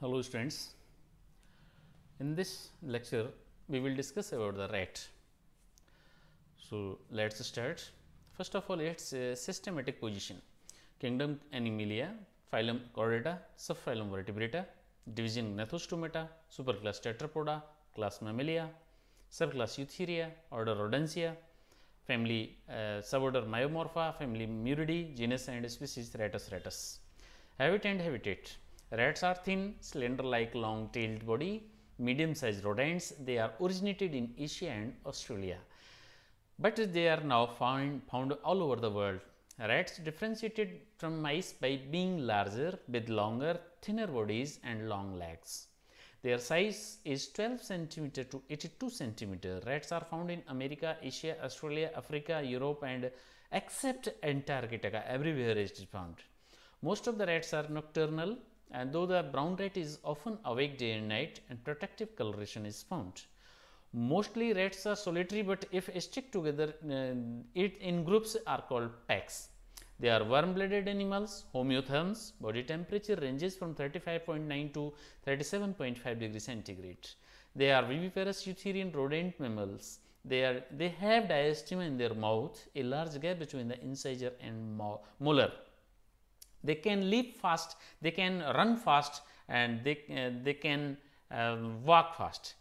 Hello students, in this lecture we will discuss about the rat. So, let us start. First of all, its systematic position kingdom Animalia, phylum Chordata, subphylum Vertebrata, division Gnathostomata, superclass Tetrapoda, class Mammalia, subclass Eutheria, order Rodentia, family uh, suborder Myomorpha, family Muridae, genus and species Ratus ratus. Habitat and habitat Rats are thin, slender-like long-tailed body, medium-sized rodents. They are originated in Asia and Australia, but they are now found, found all over the world. Rats differentiated from mice by being larger with longer, thinner bodies and long legs. Their size is 12 cm to 82 cm. Rats are found in America, Asia, Australia, Africa, Europe and except Antarctica, everywhere it is found. Most of the rats are nocturnal and though the brown rat is often awake day and night and protective coloration is found. Mostly rats are solitary, but if stick together uh, it in groups are called packs. They are warm blooded animals, homeotherms, body temperature ranges from 35.9 to 37.5 degree centigrade. They are viviparous eutherian rodent mammals. They, are, they have diastema in their mouth, a large gap between the incisor and molar. They can leap fast, they can run fast and they, uh, they can uh, walk fast.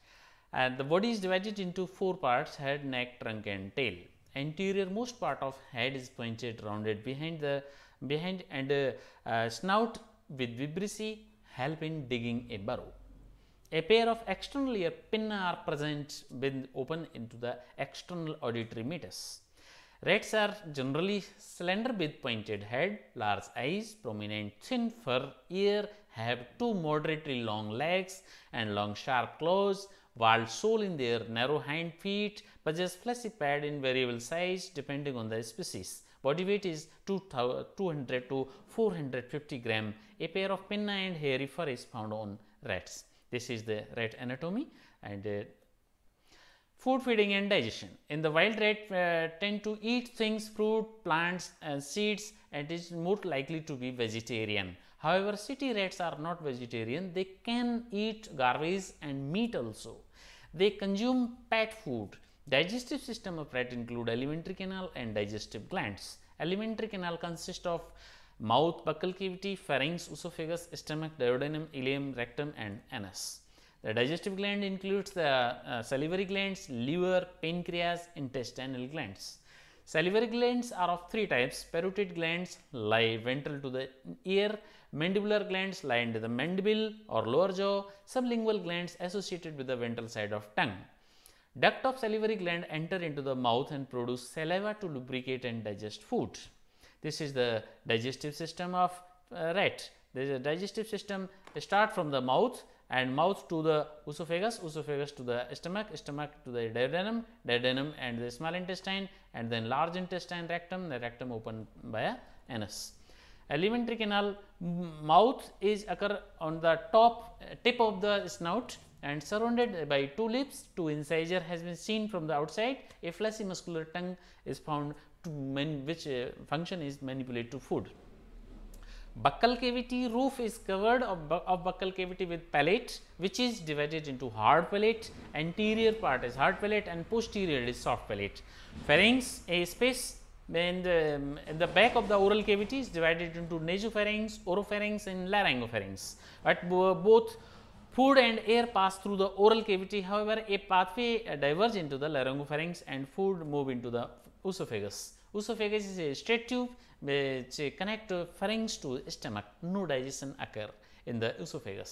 And the body is divided into four parts head, neck, trunk and tail. Anterior most part of head is pointed rounded behind the behind and uh, snout with vibrissae help in digging a burrow. A pair of external ear pinna are present when open into the external auditory meatus. Rats are generally slender with pointed head, large eyes, prominent chin, fur, ear, have two moderately long legs and long sharp claws, while sole in their narrow hind feet, possess fleshy pad in variable size depending on the species. Body weight is 200 to 450 gram. A pair of pinna and hairy fur is found on rats. This is the rat anatomy and uh, Food feeding and digestion. In the wild rat uh, tend to eat things, fruit, plants and seeds and is more likely to be vegetarian. However, city rats are not vegetarian, they can eat garbage and meat also. They consume pet food. Digestive system of rat include alimentary canal and digestive glands. Alimentary canal consists of mouth, buccal cavity, pharynx, esophagus, stomach, duodenum, ileum, rectum and anus. The digestive gland includes the uh, salivary glands, liver, pancreas, intestinal glands. Salivary glands are of three types, parotid glands lie ventral to the ear, mandibular glands lie under the mandible or lower jaw, sublingual glands associated with the ventral side of tongue. Duct of salivary gland enter into the mouth and produce saliva to lubricate and digest food. This is the digestive system of uh, rat. There is a digestive system start from the mouth and mouth to the esophagus, esophagus to the stomach, stomach to the duodenum, duodenum and the small intestine and then large intestine rectum, the rectum opened by a anus. Alimentary canal mouth is occur on the top tip of the snout and surrounded by two lips, two incisor has been seen from the outside, a fleshy muscular tongue is found which uh, function is manipulate to food buccal cavity roof is covered of, bu of buccal cavity with palate which is divided into hard palate, anterior part is hard palate and posterior is soft palate. Pharynx a space when the, the back of the oral cavity is divided into nasopharynx, oropharynx and laryngopharynx, but both food and air pass through the oral cavity. However, a pathway uh, diverges into the laryngopharynx and food move into the esophagus. Esophagus is a straight tube which connect pharynx to stomach. No digestion occur in the esophagus.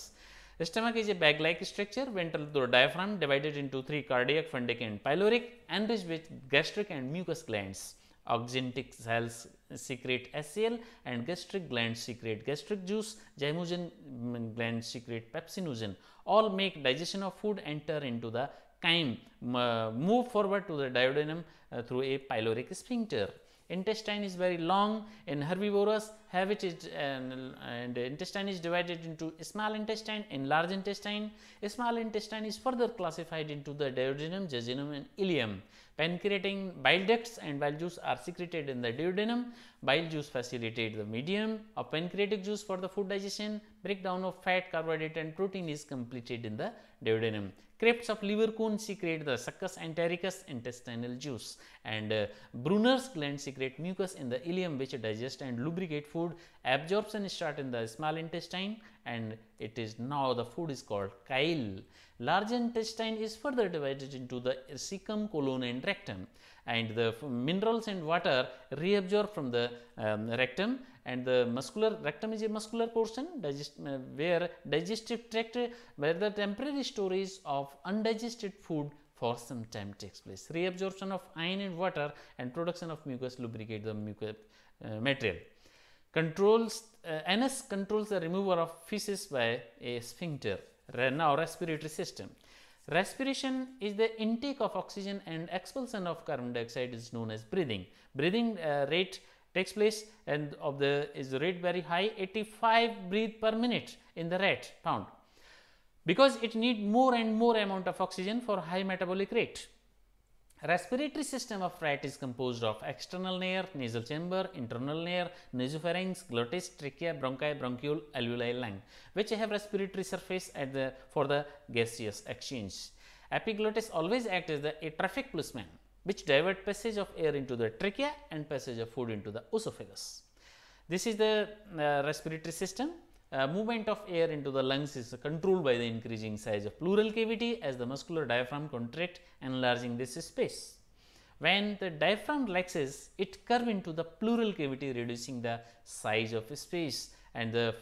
The stomach is a bag like structure ventral through diaphragm divided into three cardiac, fundic and pyloric enriched with gastric and mucous glands. Oxygentic cells secrete SCL and gastric glands secrete gastric juice, gymogen glands secrete pepsinogen all make digestion of food enter into the time uh, move forward to the duodenum uh, through a pyloric sphincter. Intestine is very long and herbivorous habit is and, and intestine is divided into small intestine and large intestine. Small intestine is further classified into the duodenum, jejunum and ileum. Pancreatin bile ducts and bile juice are secreted in the duodenum. Bile juice facilitates the medium of pancreatic juice for the food digestion. Breakdown of fat, carbohydrate and protein is completed in the duodenum. Crepes of liver cone secrete the succus and entericus intestinal juice and uh, Brunner's gland secrete mucus in the ileum which digest and lubricate food food, absorption start in the small intestine and it is now the food is called chyle. Large intestine is further divided into the cecum, colon and rectum and the minerals and water reabsorb from the um, rectum and the muscular rectum is a muscular portion digest, uh, where digestive tract where the temporary storage of undigested food for some time takes place. Reabsorption of iron and water and production of mucus lubricate the mucus uh, material controls uh, NS controls the removal of feces by a sphincter now respiratory system. Respiration is the intake of oxygen and expulsion of carbon dioxide is known as breathing. Breathing uh, rate takes place and of the is rate very high 85 breath per minute in the rat pound because it need more and more amount of oxygen for high metabolic rate. Respiratory system of rat is composed of external air, nasal chamber, internal air, nasopharynx, glottis, trachea, bronchi, bronchiole, alveoli lung, which have respiratory surface at the, for the gaseous exchange. Epiglottis always act as the atrophic policeman, which divert passage of air into the trachea and passage of food into the esophagus. This is the uh, respiratory system uh, movement of air into the lungs is controlled by the increasing size of pleural cavity as the muscular diaphragm contract enlarging this space. When the diaphragm relaxes, it curves into the pleural cavity reducing the size of space and the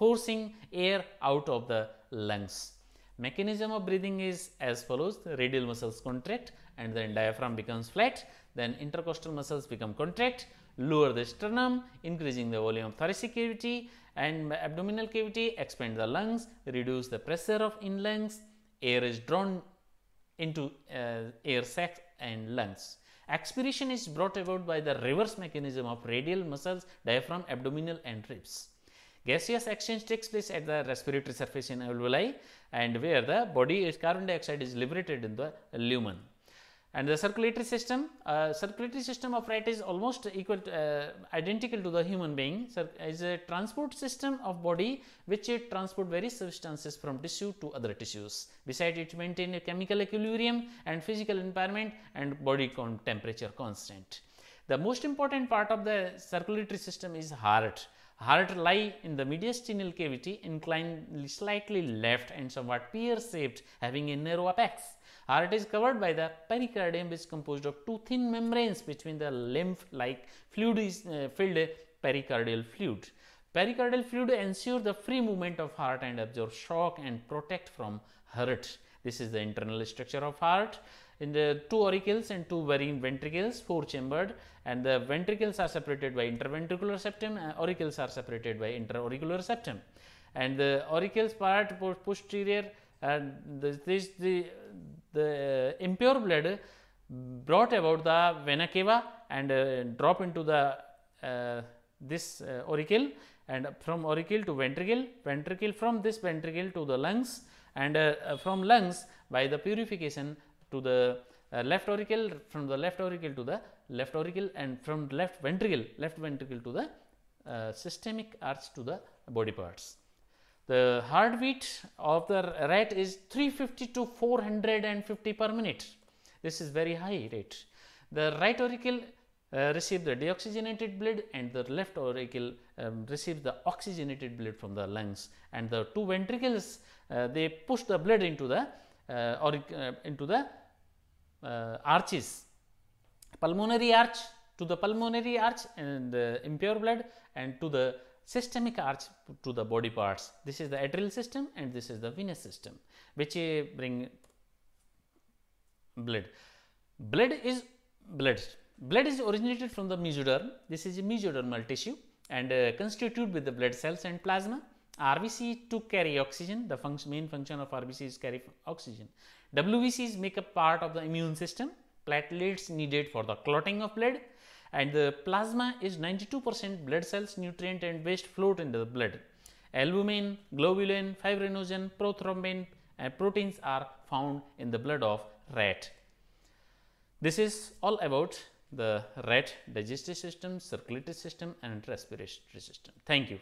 forcing air out of the lungs. Mechanism of breathing is as follows, the radial muscles contract and then diaphragm becomes flat, then intercostal muscles become contract, lower the sternum, increasing the volume of thoracic cavity and abdominal cavity expand the lungs, reduce the pressure of in lungs, air is drawn into uh, air sacs and lungs. Expiration is brought about by the reverse mechanism of radial muscles, diaphragm, abdominal and ribs. Gaseous exchange takes place at the respiratory surface in alveoli and where the body is carbon dioxide is liberated in the lumen and the circulatory system uh, circulatory system of rat is almost equal to, uh, identical to the human being so is a transport system of body which it transport various substances from tissue to other tissues beside it maintain a chemical equilibrium and physical environment and body temperature constant the most important part of the circulatory system is heart heart lie in the mediastinal cavity inclined slightly left and somewhat pear-shaped having a narrow apex. Heart is covered by the pericardium which is composed of two thin membranes between the lymph-like fluid is uh, filled pericardial fluid. Pericardial fluid ensures the free movement of heart and absorb shock and protect from hurt. This is the internal structure of heart in the two auricles and two varying ventricles, four chambered and the ventricles are separated by interventricular septum, auricles are separated by interauricular septum. And the auricles part posterior and this, this the, the uh, impure blood brought about the vena cava and uh, drop into the uh, this uh, auricle and from auricle to ventricle, ventricle from this ventricle to the lungs and uh, from lungs by the purification to the uh, left auricle, from the left auricle to the left auricle and from left ventricle, left ventricle to the uh, systemic arch to the body parts. The heartbeat of the rat is 350 to 450 per minute. This is very high rate. The right auricle uh, the deoxygenated blood and the left auricle um, the oxygenated blood from the lungs and the two ventricles uh, they push the blood into the uh, auric, uh, into the uh, arches pulmonary arch to the pulmonary arch and the impure blood and to the systemic arch to the body parts. This is the arterial system and this is the venous system which uh, bring blood. Blood is blood. Blood is originated from the mesoderm. This is a mesodermal tissue and uh, constituted with the blood cells and plasma. RBC to carry oxygen, the main function of RBC is carry oxygen. WBCs make a part of the immune system, platelets needed for the clotting of blood and the plasma is 92 percent blood cells, nutrient and waste float in the blood. Albumin, globulin, fibrinogen, prothrombin and proteins are found in the blood of rat. This is all about the rat digestive system, circulatory system and respiratory system. Thank you.